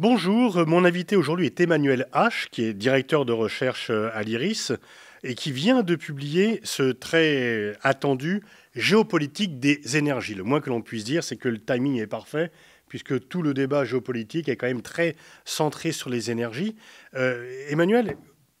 Bonjour, euh, mon invité aujourd'hui est Emmanuel H, qui est directeur de recherche euh, à l'IRIS et qui vient de publier ce très attendu Géopolitique des énergies. Le moins que l'on puisse dire, c'est que le timing est parfait, puisque tout le débat géopolitique est quand même très centré sur les énergies. Euh, Emmanuel,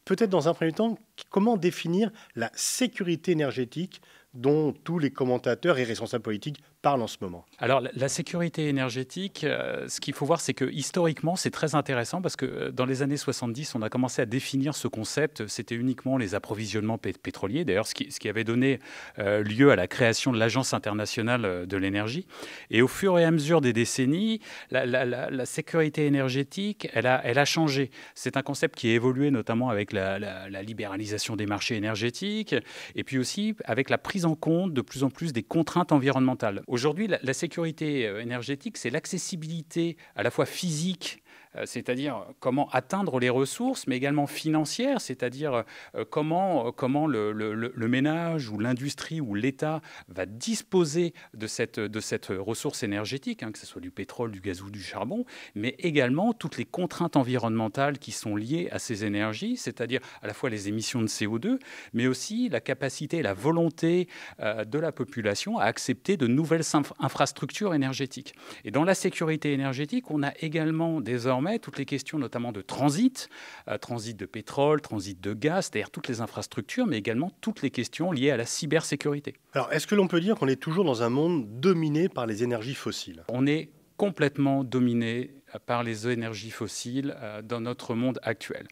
peut-être dans un premier temps, comment définir la sécurité énergétique dont tous les commentateurs et responsables politiques parle en ce moment Alors, la sécurité énergétique, euh, ce qu'il faut voir, c'est que historiquement, c'est très intéressant parce que euh, dans les années 70, on a commencé à définir ce concept. C'était uniquement les approvisionnements pétroliers, d'ailleurs, ce, qui, avait donné euh, lieu à la création de l'Agence internationale de l'énergie. Et au fur et à mesure des décennies, la, sécurité énergétique, elle a, elle a changé. C'est un concept qui a évolué notamment avec la, libéralisation des marchés énergétiques et puis aussi avec la prise en compte de plus en plus des contraintes environnementales. Aujourd'hui, la, sécurité euh, énergétique, c'est l'accessibilité à la fois physique euh, c'est-à-dire comment atteindre les ressources, mais également financières, c'est-à-dire euh, comment, euh, comment le, ménage ou l'industrie ou l'État va disposer de cette, de cette ressource énergétique, hein, que ce soit du pétrole, du gaz ou du charbon, mais également toutes les contraintes environnementales qui sont liées à ces énergies, c'est-à-dire à la fois les émissions de CO2, mais aussi la capacité et la volonté de la population à accepter de nouvelles infrastructures énergétiques. Et dans la sécurité énergétique, on a également désormais toutes les questions notamment de transit, euh, transit de pétrole, transit de gaz, c'est-à-dire toutes les infrastructures, mais également toutes les questions liées à la cybersécurité. Alors, est-ce que l'on peut dire qu'on est toujours dans un monde dominé par les énergies fossiles On est complètement dominé par les énergies fossiles euh, dans notre monde actuel.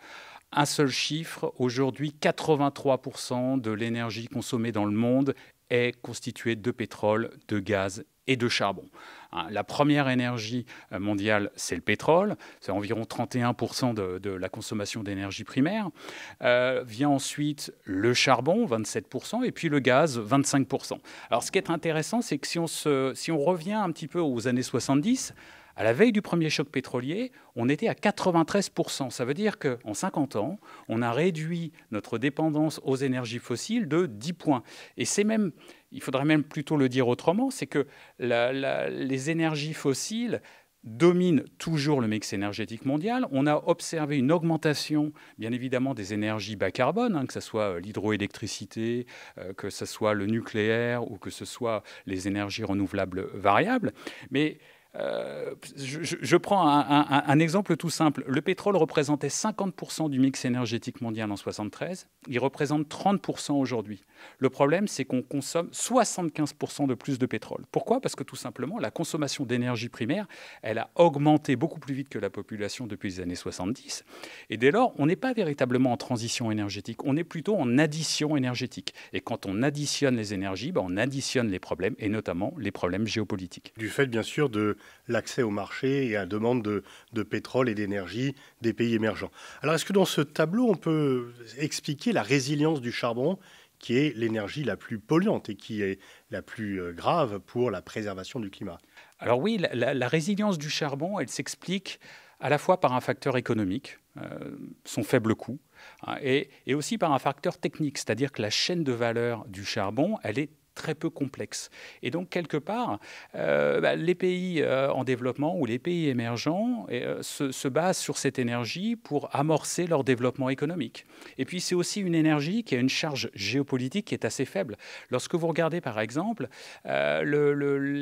Un seul chiffre, aujourd'hui 83% de l'énergie consommée dans le monde est constituée de pétrole, de gaz et de charbon. Hein, la première énergie euh, mondiale, c'est le pétrole, c'est environ 31% de, de, la consommation d'énergie primaire. Euh, vient ensuite le charbon, 27%, et puis le gaz, 25%. Alors ce qui est intéressant, c'est que si on, se, si on revient un petit peu aux années 70, à la veille du premier choc pétrolier, on était à 93%. Ça veut dire qu'en 50 ans, on a réduit notre dépendance aux énergies fossiles de 10 points. Et c'est même, il faudrait même plutôt le dire autrement, c'est que les énergies fossiles dominent toujours le mix énergétique mondial. On a observé une augmentation, bien évidemment, des énergies bas carbone, hein, que ce soit euh, l'hydroélectricité, euh, que ce soit le nucléaire ou que ce soit les énergies renouvelables variables. Mais euh, je, prends un, exemple tout simple. Le pétrole représentait 50% du mix énergétique mondial en 73. Il représente 30% aujourd'hui. Le problème, c'est qu'on consomme 75% de plus de pétrole. Pourquoi Parce que tout simplement, la consommation d'énergie primaire, elle a augmenté beaucoup plus vite que la population depuis les années 70. Et dès lors, on n'est pas véritablement en transition énergétique. On est plutôt en addition énergétique. Et quand on additionne les énergies, ben on additionne les problèmes, et notamment les problèmes géopolitiques. Du fait, bien sûr, de l'accès au marché et à la demande de, pétrole et d'énergie des pays émergents. Alors est-ce que dans ce tableau, on peut expliquer la résilience du charbon qui est l'énergie la plus polluante et qui est la plus euh, grave pour la préservation du climat. Alors oui, la, résilience du charbon, elle s'explique à la fois par un facteur économique, euh, son faible coût, hein, et, et aussi par un facteur technique, c'est-à-dire que la chaîne de valeur du charbon, elle est très peu complexe. Et donc, quelque part, euh, bah, les pays euh, en développement ou les pays émergents euh, se, basent sur cette énergie pour amorcer leur développement économique. Et puis, c'est aussi une énergie qui a une charge géopolitique qui est assez faible. Lorsque vous regardez, par exemple, le,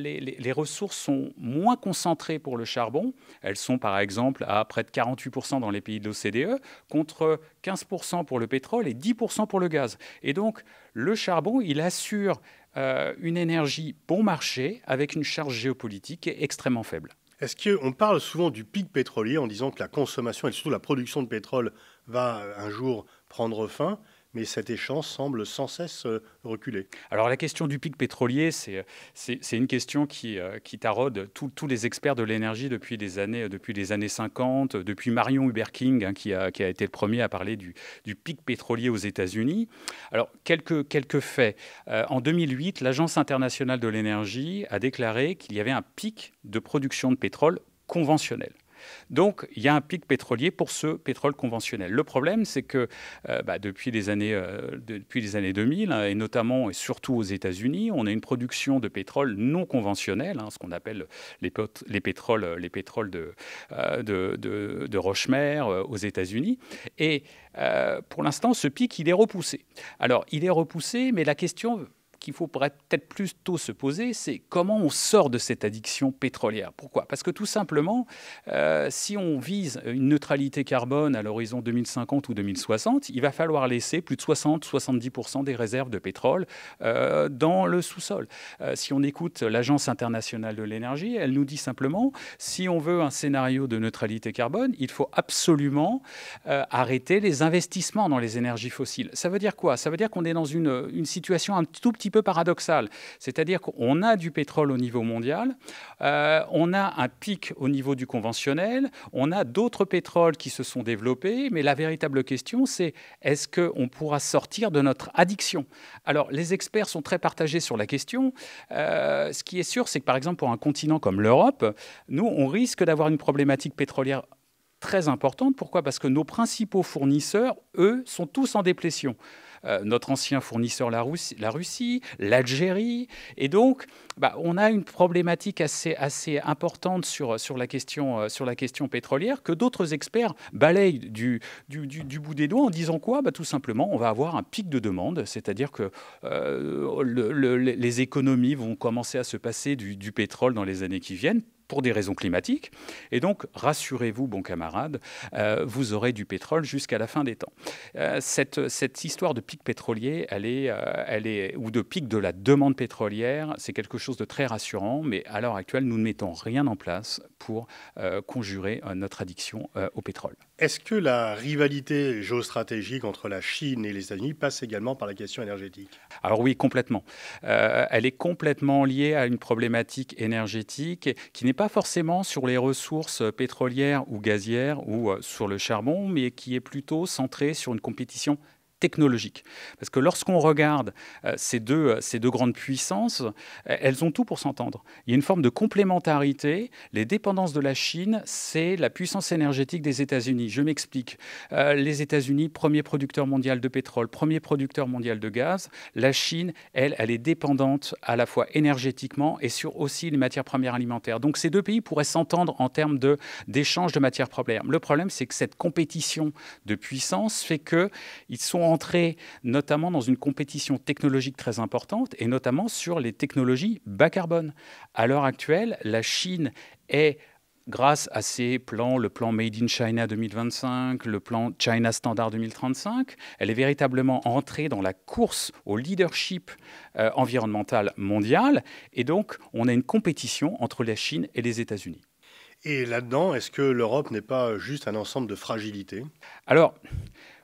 les, les, ressources sont moins concentrées pour le charbon. Elles sont, par exemple, à près de 48% dans les pays de l'OCDE, contre 15% pour le pétrole et 10% pour le gaz. Et donc, le charbon, il assure euh, une énergie bon marché avec une charge géopolitique extrêmement faible. Est-ce qu'on parle souvent du pic pétrolier en disant que la consommation et surtout la production de pétrole va euh, un jour prendre fin mais cet échange semble sans cesse euh, reculer. Alors la question du pic pétrolier, c'est une question qui, euh, qui taraude tous les experts de l'énergie depuis les années depuis les années 50, depuis Marion Huberking hein, qui, a, été le premier à parler du, pic pétrolier aux États-Unis. Alors quelques, faits. Euh, en 2008, l'Agence internationale de l'énergie a déclaré qu'il y avait un pic de production de pétrole conventionnel. Donc il y a un pic pétrolier pour ce pétrole conventionnel. Le problème, c'est que euh, bah, euh, depuis, les années, depuis les années hein, 2000, et notamment et surtout aux États-Unis, on a une production de pétrole non conventionnel, hein, ce qu'on appelle les, pétroles, de, roche euh, de, de Rochemer aux États-Unis. Et pour l'instant, ce pic, il est repoussé. Alors il est repoussé, mais la question qu'il faut peut-être plus tôt se poser, c'est comment on sort de cette addiction pétrolière. Pourquoi Parce que tout simplement, euh, si on vise une neutralité carbone à l'horizon 2050 ou 2060, il va falloir laisser plus de 60-70% des réserves de pétrole euh, dans le sous-sol. Euh, si on écoute l'Agence internationale de l'énergie, elle nous dit simplement, si on veut un scénario de neutralité carbone, il faut absolument arrêter les investissements dans les énergies fossiles. Ça veut dire quoi Ça veut dire qu'on est dans une, une situation un tout petit peu paradoxal. C'est-à-dire qu'on a du pétrole au niveau mondial, euh, on a un pic au niveau du conventionnel, on a d'autres pétroles qui se sont développés, mais la véritable question, c'est est-ce qu'on pourra sortir de notre addiction Alors, les experts sont très partagés sur la question. Euh, ce qui est sûr, c'est que par exemple, pour un continent comme l'Europe, nous, on risque d'avoir une problématique pétrolière très importante. Pourquoi Parce que nos principaux fournisseurs, eux, sont tous en déplétion. Euh, notre ancien fournisseur, la, Russie, l'Algérie. Et donc, bah, on a une problématique assez, assez importante sur, la question, euh, sur la question pétrolière que d'autres experts balayent du, bout des doigts en disant quoi bah, Tout simplement, on va avoir un pic de demande, c'est-à-dire que euh, les économies vont commencer à se passer du pétrole dans les années qui viennent pour des raisons climatiques. Et donc, rassurez-vous, bon camarade, euh, vous aurez du pétrole jusqu'à la fin des temps. Euh, cette, histoire de pic pétrolier, euh, elle est, ou de pic de la demande pétrolière, c'est quelque chose de très rassurant, mais à l'heure actuelle, nous ne mettons rien en place pour conjurer notre addiction au pétrole. Est-ce que la rivalité géostratégique entre la Chine et les États-Unis passe également par la question énergétique Alors oui, complètement. Euh, elle est complètement liée à une problématique énergétique qui n'est pas forcément sur les ressources pétrolières ou gazières ou euh, sur le charbon, mais qui est plutôt centrée sur une compétition technologique. Parce que lorsqu'on regarde euh, ces, deux, euh, ces deux grandes puissances, euh, elles ont tout pour s'entendre. Il y a une forme de complémentarité. Les dépendances de la Chine, c'est la puissance énergétique des États-Unis. Je m'explique. les États-Unis, premier producteur mondial de pétrole, premier producteur mondial de gaz. La Chine, elle, elle est dépendante à la fois énergétiquement et sur aussi les matières premières alimentaires. Donc ces deux pays pourraient s'entendre en termes d'échange de, de matières premières. Le problème, c'est que cette compétition de puissance fait qu'ils sont en entrer notamment dans une compétition technologique très importante, et notamment sur les technologies bas carbone. À l'heure actuelle, la Chine est grâce à ses plans, le plan Made in China 2025, le plan China Standard 2035, elle est véritablement entrée dans la course au leadership euh, environnemental mondial. Et donc, on a une compétition entre la Chine et les États-Unis. Et là-dedans, est-ce que l'Europe n'est pas juste un ensemble de fragilités Alors,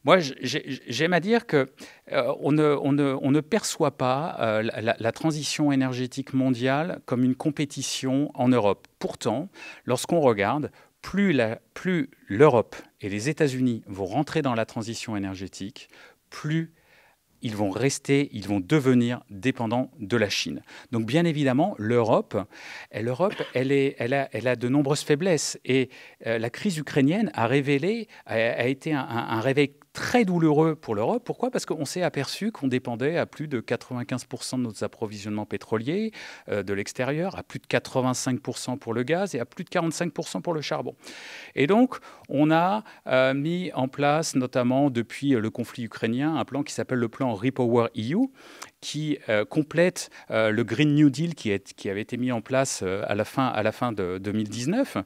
moi, j'aime à dire que euh, on, ne, perçoit pas euh, la, transition énergétique mondiale comme une compétition en Europe. Pourtant, lorsqu'on regarde, plus l'Europe plus et les États-Unis vont rentrer dans la transition énergétique, plus ils vont rester, ils vont devenir dépendants de la Chine. Donc bien évidemment, l'Europe, l'Europe, elle, a, elle a de nombreuses faiblesses et euh, la crise ukrainienne a révélé, a, été un, un réveil très douloureux pour l'Europe. Pourquoi Parce qu'on s'est aperçu qu'on dépendait à plus de 95% de nos approvisionnements pétroliers euh, de l'extérieur, à plus de 85% pour le gaz et à plus de 45% pour le charbon. Et donc, on a euh, mis en place, notamment depuis le conflit ukrainien, un plan qui s'appelle le plan Repower EU, qui euh, complète le Green New Deal qui, est, qui, avait été mis en place à la fin, à la fin de 2019.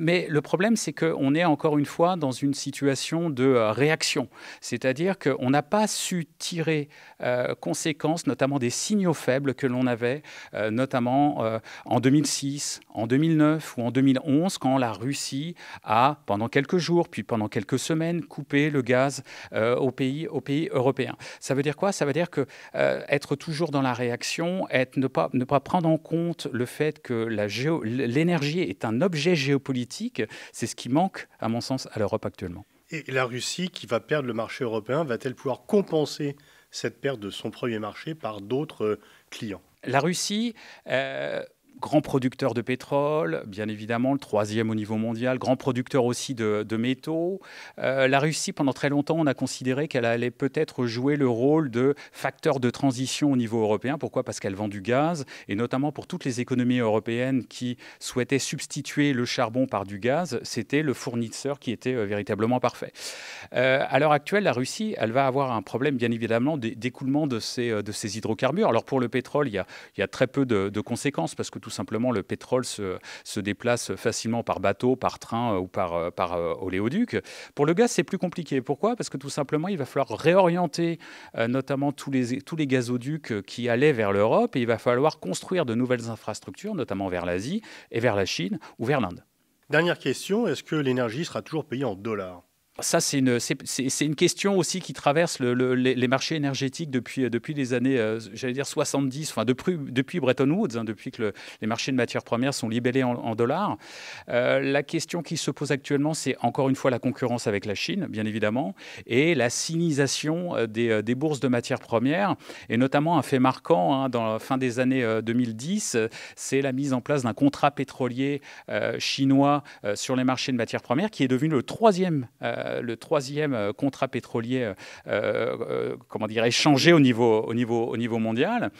mais le problème, c'est qu'on est encore une fois dans une situation de réaction. C'est-à-dire qu'on n'a pas su tirer conséquences, euh, conséquence notamment des signaux faibles que l'on avait, euh, notamment euh, en 2006, en 2009 ou en 2011, quand la Russie a, pendant quelques jours, puis pendant quelques semaines, coupé le gaz aux, pays, aux pays européens. Ça veut dire quoi Ça veut dire que être toujours dans la réaction, ne pas prendre en compte le fait que l'énergie est un objet géopolitique, c'est ce qui manque, à mon sens, à l'Europe actuellement. Et la Russie, qui va perdre le marché européen, va-t-elle pouvoir compenser cette perte de son premier marché par d'autres euh, clients La Russie... Euh, grand producteur de pétrole, bien évidemment, le troisième au niveau mondial, grand producteur aussi de, de métaux. Euh, la Russie, pendant très longtemps, on a considéré qu'elle allait peut-être jouer le rôle de facteur de transition au niveau européen. Pourquoi Parce qu'elle vend du gaz, et notamment pour toutes les économies européennes qui souhaitaient substituer le charbon par du gaz, c'était le fournisseur qui était euh, véritablement parfait. Euh, à l'heure actuelle, la Russie, elle va avoir un problème, bien évidemment, d'écoulement de ses, de ses hydrocarbures. Alors pour le pétrole, il y a, il y a très peu de, de conséquences, parce que tout tout simplement le pétrole se, déplace facilement par bateau, par train euh, ou par, euh, par euh, oléoduc. Pour le gaz, c'est plus compliqué. Pourquoi Parce que tout simplement, il va falloir réorienter notamment tous les, tous les gazoducs qui allaient vers l'Europe et il va falloir construire de nouvelles infrastructures, notamment vers l'Asie et vers la Chine ou vers l'Inde. Dernière question, est-ce que l'énergie sera toujours payée en dollars ça, c'est une, question aussi qui traverse les, marchés énergétiques depuis, euh, depuis les années, euh, j'allais dire 70, enfin depuis, depuis Bretton Woods, hein, depuis que les marchés de matières premières sont libellés en, dollars. Euh, la question qui se pose actuellement, c'est encore une fois la concurrence avec la Chine, bien évidemment, et la sinisation des, bourses de matières premières, et notamment un fait marquant hein, dans la fin des années 2010, c'est la mise en place d'un contrat pétrolier chinois sur les marchés de matières premières, qui est devenu le troisième. Euh, le troisième euh, contrat pétrolier, euh, comment dire, échangé au niveau, au, niveau, au niveau mondial.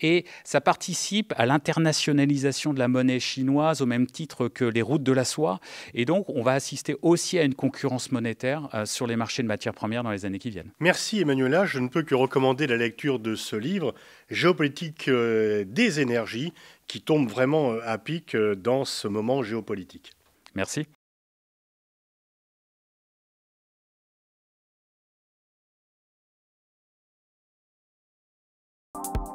Et ça participe à l'internationalisation de la monnaie chinoise au même titre que les routes de la soie. Et donc, on va assister aussi à une concurrence monétaire sur les marchés de matières premières dans les années qui viennent. Merci Emmanuela. Je ne peux que recommander la lecture de ce livre, Géopolitique des énergies, qui tombe vraiment à pic dans ce moment géopolitique. Merci. Thank you